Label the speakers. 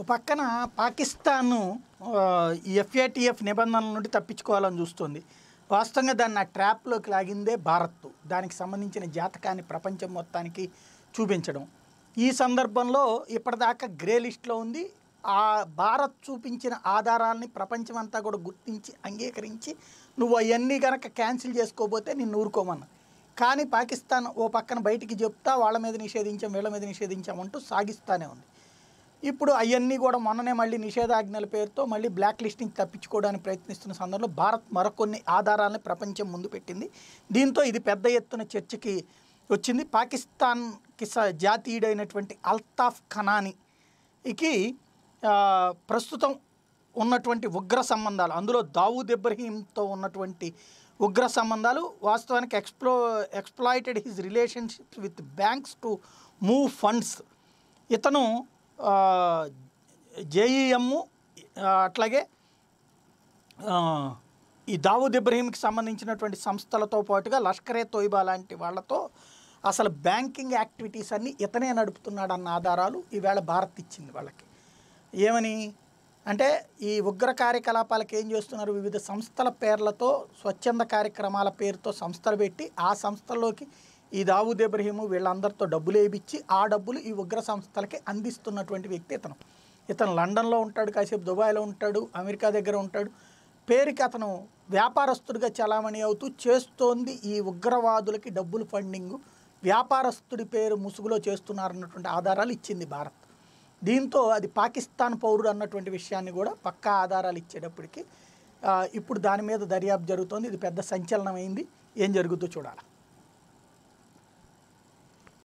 Speaker 1: ఓ పక్కన పాకిస్తాన్ ఎఫ్ఏటిఎఫ్ నిబంధనల నుండి తప్పించుకోవాలని చూస్తుంది వాస్తవంగా దాన్ని ఆ ట్రాప్లోకి లాగిందే భారత్ దానికి సంబంధించిన జాతకాన్ని ప్రపంచం మొత్తానికి చూపించడం ఈ సందర్భంలో ఇప్పటిదాకా గ్రే లిస్ట్లో ఉంది ఆ భారత్ చూపించిన ఆధారాలని ప్రపంచం అంతా కూడా గుర్తించి అంగీకరించి నువ్వు అవన్నీ కనుక క్యాన్సిల్ చేసుకోబోతే నేను ఊరుకోమన్నా కానీ పాకిస్తాన్ ఓ పక్కన బయటికి చెప్తా వాళ్ళ మీద నిషేధించాం వీళ్ళ మీద నిషేధించామంటూ సాగిస్తానే ఉంది ఇప్పుడు అవన్నీ కూడా మొన్ననే మళ్ళీ నిషేధాజ్ఞల పేరుతో మళ్ళీ బ్లాక్ లిస్టింగ్ తప్పించుకోవడానికి ప్రయత్నిస్తున్న సందర్భంలో భారత్ మరొకొన్ని ఆధారాలను ప్రపంచం ముందు పెట్టింది దీంతో ఇది పెద్ద ఎత్తున చర్చకి వచ్చింది పాకిస్తాన్కి జాతీయుడైనటువంటి అల్తాఫ్ ఖనానీకి ప్రస్తుతం ఉన్నటువంటి ఉగ్ర సంబంధాలు అందులో దావూద్ ఇబ్రహీంతో ఉన్నటువంటి ఉగ్ర సంబంధాలు వాస్తవానికి ఎక్స్ప్లో exploited his relationships with banks to move funds ఇతను జేఈఎమ్ అట్లాగే ఈ దావూద్ ఇబ్రహీంకి సంబంధించినటువంటి సంస్థలతో పాటుగా లష్కరే తోయిబా లాంటి వాళ్ళతో అసలు బ్యాంకింగ్ యాక్టివిటీస్ అన్నీ ఇతనే నడుపుతున్నాడు అన్న ఆధారాలు ఈవేళ భారత్ ఇచ్చింది వాళ్ళకి ఏమని అంటే ఈ ఉగ్ర కార్యకలాపాలకు ఏం చేస్తున్నారు వివిధ సంస్థల పేర్లతో స్వచ్ఛంద కార్యక్రమాల పేరుతో సంస్థలు పెట్టి ఆ సంస్థల్లోకి ఈ దావుద్ ఇబ్రహీము వీళ్ళందరితో డబ్బులు వేయించి ఆ డబ్బులు ఈ ఉగ్ర సంస్థలకి అందిస్తున్నటువంటి వ్యక్తి ఇతను ఇతను లండన్లో ఉంటాడు కాసేపు దుబాయ్లో ఉంటాడు అమెరికా దగ్గర ఉంటాడు పేరుకి అతను వ్యాపారస్తుడిగా చలామణి అవుతూ చేస్తోంది ఈ ఉగ్రవాదులకి డబ్బులు ఫండింగ్ వ్యాపారస్తుడి పేరు ముసుగులో చేస్తున్నారన్నటువంటి ఆధారాలు ఇచ్చింది భారత్ దీంతో అది పాకిస్తాన్ పౌరుడు అన్నటువంటి విషయాన్ని కూడా పక్కా ఆధారాలు ఇచ్చేటప్పటికి ఇప్పుడు దాని మీద దర్యాప్తు జరుగుతోంది ఇది పెద్ద సంచలనమైంది ఏం జరుగుతూ చూడాలి